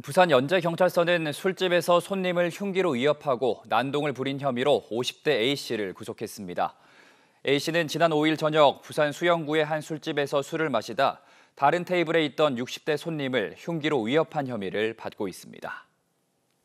부산 연제경찰서는 술집에서 손님을 흉기로 위협하고 난동을 부린 혐의로 50대 A씨를 구속했습니다. A씨는 지난 5일 저녁 부산 수영구의 한 술집에서 술을 마시다 다른 테이블에 있던 60대 손님을 흉기로 위협한 혐의를 받고 있습니다.